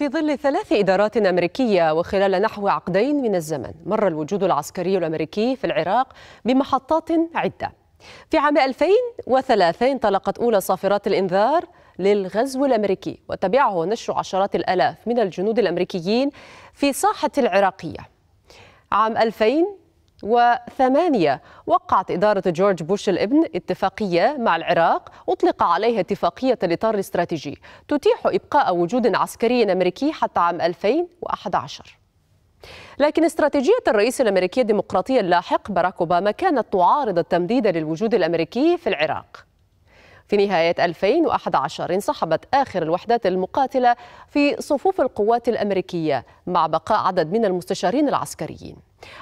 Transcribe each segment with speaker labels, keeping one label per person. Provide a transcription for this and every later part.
Speaker 1: في ظل ثلاث إدارات أمريكية وخلال نحو عقدين من الزمن مر الوجود العسكري الأمريكي في العراق بمحطات عدة في عام 2003 انطلقت أولى صافرات الإنذار للغزو الأمريكي وتبعه نشر عشرات الألاف من الجنود الأمريكيين في ساحة العراقية عام 2000 وثمانية وقعت إدارة جورج بوش الابن اتفاقية مع العراق أطلق عليها اتفاقية الإطار الاستراتيجي تتيح إبقاء وجود عسكري أمريكي حتى عام 2011 لكن استراتيجية الرئيس الأمريكي الديمقراطي اللاحق باراك أوباما كانت تعارض التمديد للوجود الأمريكي في العراق في نهاية 2011 انسحبت آخر الوحدات المقاتلة في صفوف القوات الأمريكية مع بقاء عدد من المستشارين العسكريين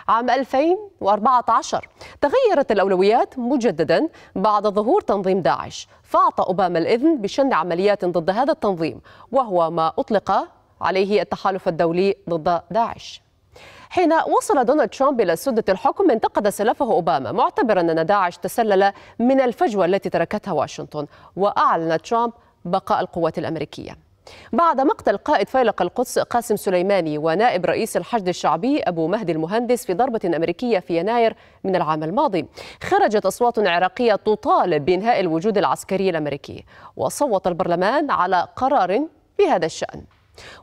Speaker 1: عام 2014 تغيرت الأولويات مجددا بعد ظهور تنظيم داعش فأعطى أوباما الإذن بشن عمليات ضد هذا التنظيم وهو ما أطلق عليه التحالف الدولي ضد داعش حين وصل دونالد ترامب إلى سدة الحكم انتقد سلفه أوباما معتبرا أن داعش تسلل من الفجوة التي تركتها واشنطن وأعلن ترامب بقاء القوات الأمريكية بعد مقتل قائد فيلق القدس قاسم سليماني ونائب رئيس الحشد الشعبي أبو مهدي المهندس في ضربة أمريكية في يناير من العام الماضي خرجت أصوات عراقية تطالب بإنهاء الوجود العسكري الأمريكي وصوت البرلمان على قرار بهذا الشأن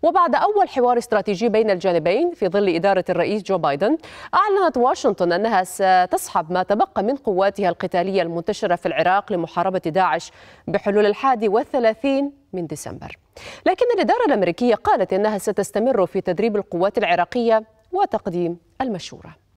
Speaker 1: وبعد أول حوار استراتيجي بين الجانبين في ظل إدارة الرئيس جو بايدن أعلنت واشنطن أنها ستسحب ما تبقى من قواتها القتالية المنتشرة في العراق لمحاربة داعش بحلول الحادي والثلاثين من ديسمبر لكن الإدارة الأمريكية قالت أنها ستستمر في تدريب القوات العراقية وتقديم المشوره